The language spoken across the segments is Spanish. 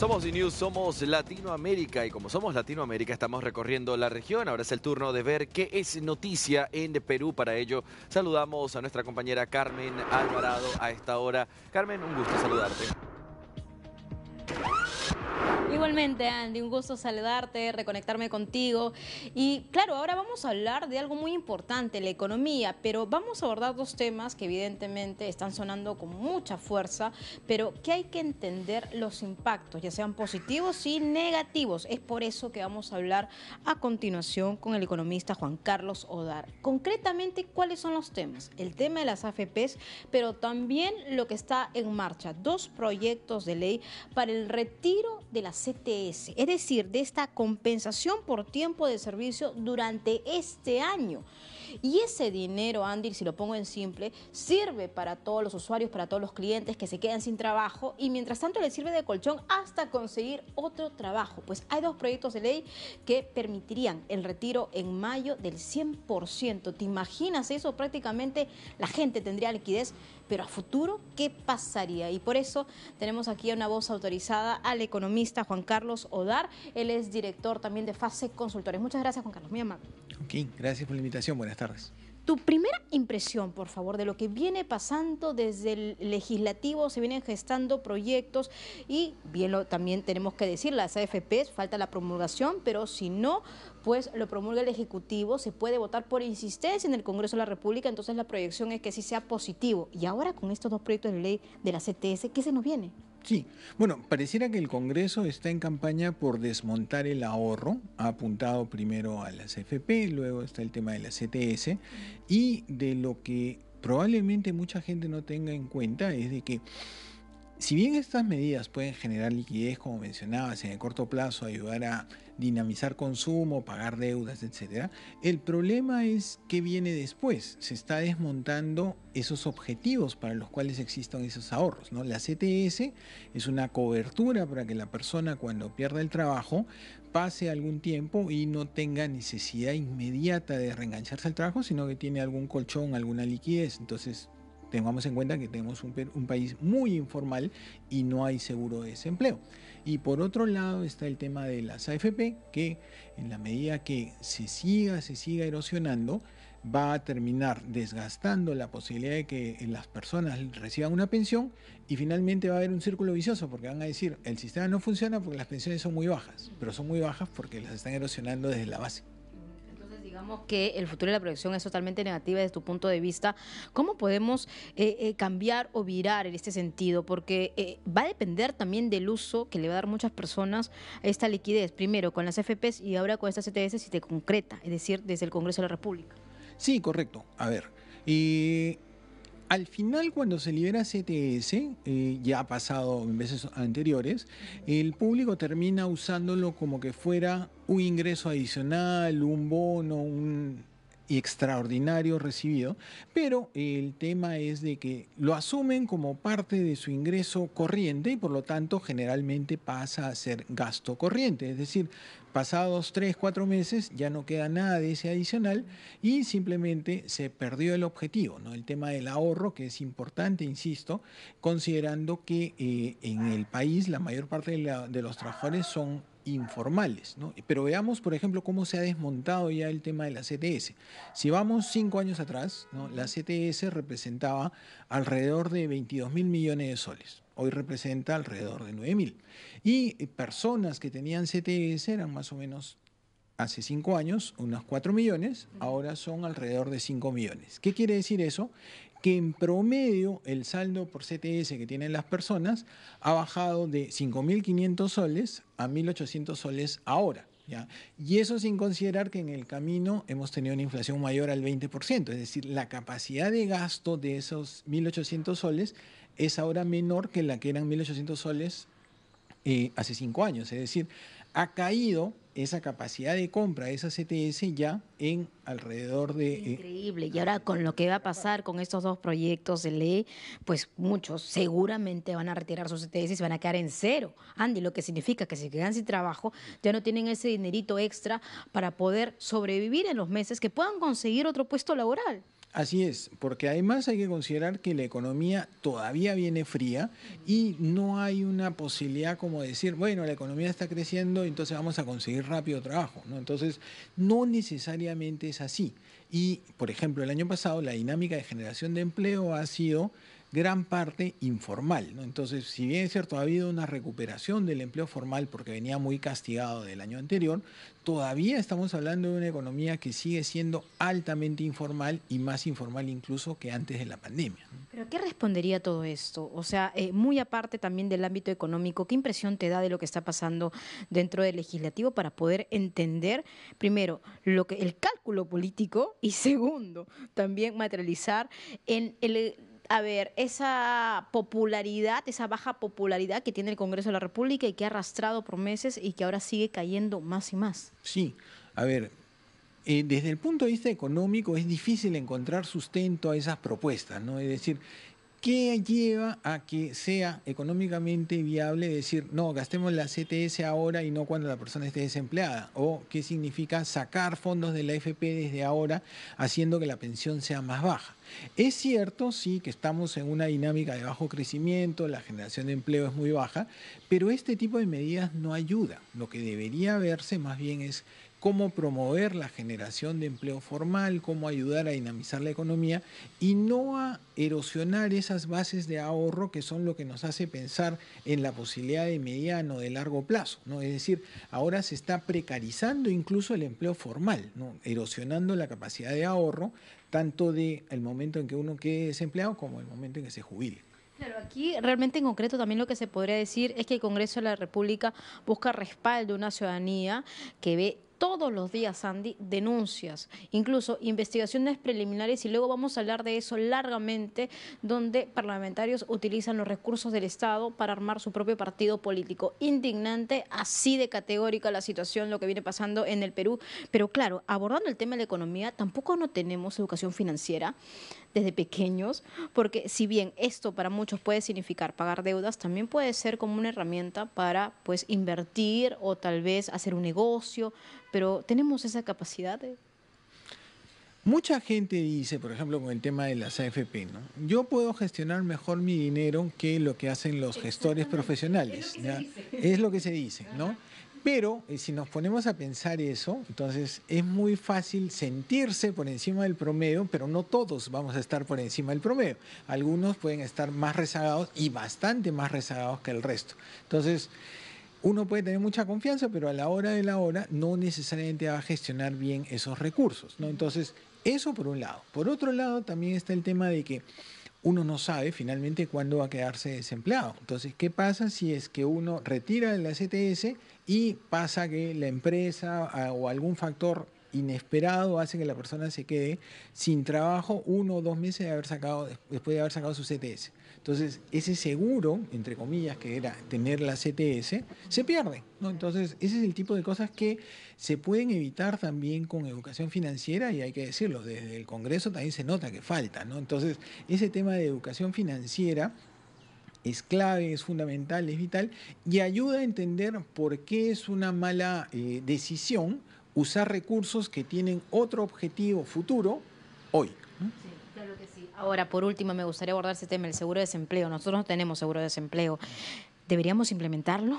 Somos The somos Latinoamérica y como somos Latinoamérica estamos recorriendo la región. Ahora es el turno de ver qué es noticia en Perú. Para ello saludamos a nuestra compañera Carmen Alvarado a esta hora. Carmen, un gusto saludarte. Igualmente, Andy, un gusto saludarte, reconectarme contigo. Y claro, ahora vamos a hablar de algo muy importante, la economía, pero vamos a abordar dos temas que evidentemente están sonando con mucha fuerza, pero que hay que entender los impactos, ya sean positivos y negativos. Es por eso que vamos a hablar a continuación con el economista Juan Carlos Odar. Concretamente, ¿cuáles son los temas? El tema de las AFPs, pero también lo que está en marcha, dos proyectos de ley para el retiro de las CTS, es decir, de esta compensación por tiempo de servicio durante este año. Y ese dinero, Andy, si lo pongo en simple, sirve para todos los usuarios, para todos los clientes que se quedan sin trabajo y mientras tanto les sirve de colchón hasta conseguir otro trabajo. Pues hay dos proyectos de ley que permitirían el retiro en mayo del 100%. ¿Te imaginas eso? Prácticamente la gente tendría liquidez pero a futuro, ¿qué pasaría? Y por eso tenemos aquí a una voz autorizada al economista Juan Carlos Odar. Él es director también de Fase Consultores. Muchas gracias, Juan Carlos. Mi amado. Ok, gracias por la invitación. Buenas tardes. Tu primera impresión, por favor, de lo que viene pasando desde el legislativo, se vienen gestando proyectos y bien lo, también tenemos que decir, las AFPs, falta la promulgación, pero si no, pues lo promulga el Ejecutivo, se puede votar por insistencia en el Congreso de la República, entonces la proyección es que sí sea positivo. Y ahora con estos dos proyectos de ley de la CTS, ¿qué se nos viene? Sí, bueno, pareciera que el Congreso está en campaña por desmontar el ahorro, ha apuntado primero a las FP, luego está el tema de las CTS, y de lo que probablemente mucha gente no tenga en cuenta es de que si bien estas medidas pueden generar liquidez, como mencionabas, en el corto plazo, ayudar a dinamizar consumo, pagar deudas, etc., el problema es qué viene después. Se está desmontando esos objetivos para los cuales existen esos ahorros. ¿no? La CTS es una cobertura para que la persona cuando pierda el trabajo pase algún tiempo y no tenga necesidad inmediata de reengancharse al trabajo, sino que tiene algún colchón, alguna liquidez. Entonces Tengamos en cuenta que tenemos un, país muy informal y no hay seguro de desempleo. Y por otro lado está el tema de las AFP, que en la medida que se siga, se siga erosionando, va a terminar desgastando la posibilidad de que las personas reciban una pensión y finalmente va a haber un círculo vicioso porque van a decir, el sistema no funciona porque las pensiones son muy bajas, pero son muy bajas porque las están erosionando desde la base. Digamos que el futuro de la proyección es totalmente negativa desde tu punto de vista. ¿Cómo podemos eh, eh, cambiar o virar en este sentido? Porque eh, va a depender también del uso que le va a dar muchas personas a esta liquidez. Primero con las FPs y ahora con estas CTS si te concreta, es decir, desde el Congreso de la República. Sí, correcto. A ver, y al final, cuando se libera CTS, eh, ya ha pasado en veces anteriores, el público termina usándolo como que fuera un ingreso adicional, un bono, un, extraordinario recibido, pero el tema es de que lo asumen como parte de su ingreso corriente y por lo tanto generalmente pasa a ser gasto corriente, es decir, pasados tres, cuatro meses ya no queda nada de ese adicional y simplemente se perdió el objetivo, ¿no? el tema del ahorro que es importante, insisto, considerando que eh, en el país la mayor parte de, de los trabajadores son informales. Pero veamos, por ejemplo, cómo se ha desmontado ya el tema de la CTS. Si vamos cinco años atrás, la CTS representaba alrededor de 22 mil millones de soles. Hoy representa alrededor de 9 mil. Y eh, personas que tenían CTS eran más o menos hace cinco años unos 4 millones, ahora son alrededor de 5 millones. ¿Qué quiere decir eso? que en promedio el saldo por CTS que tienen las personas ha bajado de 5.500 soles a 1.800 soles ahora. ¿ya? Y eso sin considerar que en el camino hemos tenido una inflación mayor al 20%, es decir, la capacidad de gasto de esos 1.800 soles es ahora menor que la que eran 1.800 soles eh, hace cinco años. Es decir, ha caído esa capacidad de compra esa CTS ya en alrededor de... Eh, Increíble. y ahora con lo que va a pasar con estos dos proyectos de ley, pues muchos seguramente van a retirar sus CTS y se van a quedar en cero. Andy, lo que significa que si quedan sin trabajo, ya no tienen ese dinerito extra para poder sobrevivir en los meses que puedan conseguir otro puesto laboral. Así es, porque además hay que considerar que la economía todavía viene fría y no hay una posibilidad como decir, bueno, la economía está creciendo, entonces vamos a conseguir rápido trabajo. ¿no? Entonces, no necesariamente es así. Y, por ejemplo, el año pasado la dinámica de generación de empleo ha sido gran parte informal. Entonces, si bien es cierto, ha habido una recuperación del empleo formal porque venía muy castigado del año anterior, todavía estamos hablando de una economía que sigue siendo altamente informal y más informal incluso que antes de la pandemia. ¿Pero qué respondería todo esto? O sea, eh, muy aparte también del ámbito económico, ¿qué impresión te da de lo que está pasando dentro del legislativo para poder entender, primero, lo que, el cálculo político y segundo, también materializar en el a ver, esa popularidad, esa baja popularidad que tiene el Congreso de la República y que ha arrastrado por meses y que ahora sigue cayendo más y más. Sí, a ver, eh, desde el punto de vista económico es difícil encontrar sustento a esas propuestas, ¿no? Es decir, ¿Qué lleva a que sea económicamente viable decir, no, gastemos la CTS ahora y no cuando la persona esté desempleada? ¿O qué significa sacar fondos de la FP desde ahora haciendo que la pensión sea más baja? Es cierto, sí, que estamos en una dinámica de bajo crecimiento, la generación de empleo es muy baja, pero este tipo de medidas no ayuda. Lo que debería verse más bien es cómo promover la generación de empleo formal, cómo ayudar a dinamizar la economía y no a erosionar esas bases de ahorro que son lo que nos hace pensar en la posibilidad de mediano, de largo plazo. Es decir, ahora se está precarizando incluso el empleo formal, erosionando la capacidad de ahorro tanto del el momento en que uno quede desempleado como el momento en que se jubile. Claro, aquí realmente en concreto también lo que se podría decir es que el Congreso de la República busca respaldo a una ciudadanía que ve todos los días, Sandy, denuncias, incluso investigaciones preliminares, y luego vamos a hablar de eso largamente, donde parlamentarios utilizan los recursos del Estado para armar su propio partido político. Indignante, así de categórica la situación, lo que viene pasando en el Perú. Pero claro, abordando el tema de la economía, tampoco no tenemos educación financiera, desde pequeños, porque si bien esto para muchos puede significar pagar deudas, también puede ser como una herramienta para pues invertir o tal vez hacer un negocio, pero tenemos esa capacidad de Mucha gente dice, por ejemplo, con el tema de las AFP, ¿no? Yo puedo gestionar mejor mi dinero que lo que hacen los gestores profesionales. Es lo que se dice, ¿no? Pero eh, si nos ponemos a pensar eso, entonces es muy fácil sentirse por encima del promedio, pero no todos vamos a estar por encima del promedio. Algunos pueden estar más rezagados y bastante más rezagados que el resto. Entonces, uno puede tener mucha confianza, pero a la hora de la hora no necesariamente va a gestionar bien esos recursos. ¿no? Entonces, eso por un lado. Por otro lado, también está el tema de que uno no sabe finalmente cuándo va a quedarse desempleado. Entonces, ¿qué pasa si es que uno retira la CTS y pasa que la empresa ah, o algún factor inesperado hace que la persona se quede sin trabajo uno o dos meses de haber sacado, después de haber sacado su CTS. Entonces, ese seguro, entre comillas, que era tener la CTS, se pierde. ¿no? Entonces, ese es el tipo de cosas que se pueden evitar también con educación financiera y hay que decirlo, desde el Congreso también se nota que falta. ¿no? Entonces, ese tema de educación financiera es clave, es fundamental, es vital y ayuda a entender por qué es una mala eh, decisión usar recursos que tienen otro objetivo futuro hoy. Sí. Ahora, por último, me gustaría abordar ese tema, el seguro de desempleo. Nosotros no tenemos seguro de desempleo. ¿Deberíamos implementarlo?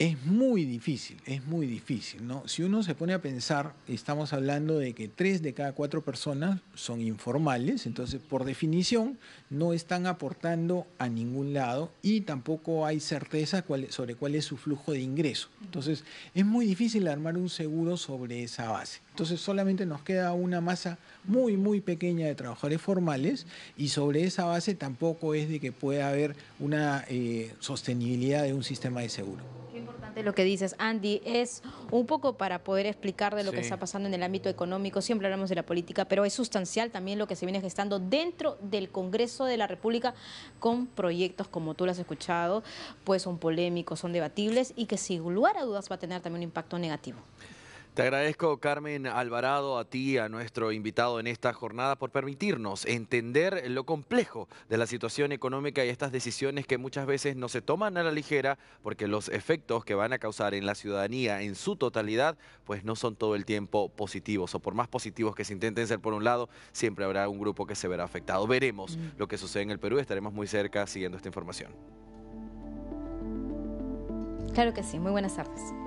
Es muy difícil, es muy difícil, Si uno se pone a pensar, estamos hablando de que tres de cada cuatro personas son informales, entonces por definición no están aportando a ningún lado y tampoco hay certeza sobre cuál es su flujo de ingreso. Entonces es muy difícil armar un seguro sobre esa base. Entonces solamente nos queda una masa muy, muy pequeña de trabajadores formales y sobre esa base tampoco es de que pueda haber una eh, sostenibilidad de un sistema de seguro lo que dices, Andy, es un poco para poder explicar de lo que está pasando en el ámbito económico, siempre hablamos de la política, pero es sustancial también lo que se viene gestando dentro del Congreso de la República con proyectos, como tú lo has escuchado, pues son polémicos, son debatibles y que sin lugar a dudas va a tener también un impacto negativo. Te agradezco, Carmen Alvarado, a ti, a nuestro invitado en esta jornada, por permitirnos entender lo complejo de la situación económica y estas decisiones que muchas veces no se toman a la ligera porque los efectos que van a causar en la ciudadanía en su totalidad, pues no son todo el tiempo positivos o por más positivos que se intenten ser por un lado, siempre habrá un grupo que se verá afectado. Veremos mm. lo que sucede en el Perú, estaremos muy cerca siguiendo esta información. Claro que sí, muy buenas tardes.